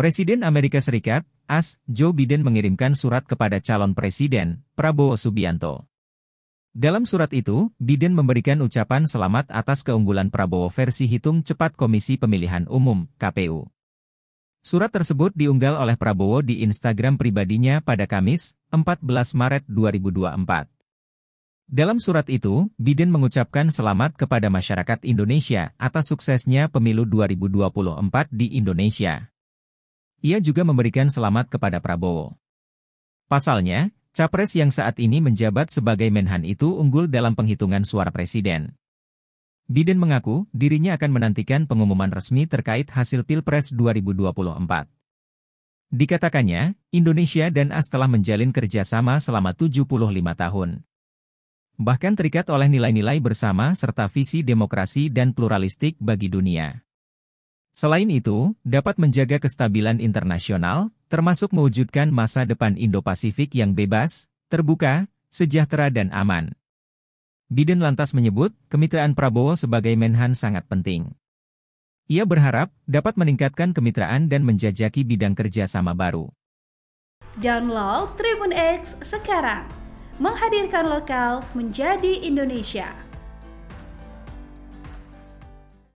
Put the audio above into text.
Presiden Amerika Serikat, AS, Joe Biden mengirimkan surat kepada calon presiden, Prabowo Subianto. Dalam surat itu, Biden memberikan ucapan selamat atas keunggulan Prabowo versi hitung cepat Komisi Pemilihan Umum (KPU). Surat tersebut diunggah oleh Prabowo di Instagram pribadinya pada Kamis, 14 Maret 2024. Dalam surat itu, Biden mengucapkan selamat kepada masyarakat Indonesia atas suksesnya pemilu 2024 di Indonesia ia juga memberikan selamat kepada Prabowo. Pasalnya, capres yang saat ini menjabat sebagai Menhan itu unggul dalam penghitungan suara presiden. Biden mengaku dirinya akan menantikan pengumuman resmi terkait hasil Pilpres 2024. Dikatakannya, Indonesia dan AS telah menjalin kerjasama selama 75 tahun. Bahkan terikat oleh nilai-nilai bersama serta visi demokrasi dan pluralistik bagi dunia. Selain itu, dapat menjaga kestabilan internasional, termasuk mewujudkan masa depan Indo-Pasifik yang bebas, terbuka, sejahtera dan aman. Biden lantas menyebut, kemitraan Prabowo sebagai Menhan sangat penting. Ia berharap dapat meningkatkan kemitraan dan menjajaki bidang kerjasama baru. Download Tribun X sekarang, menghadirkan lokal menjadi Indonesia.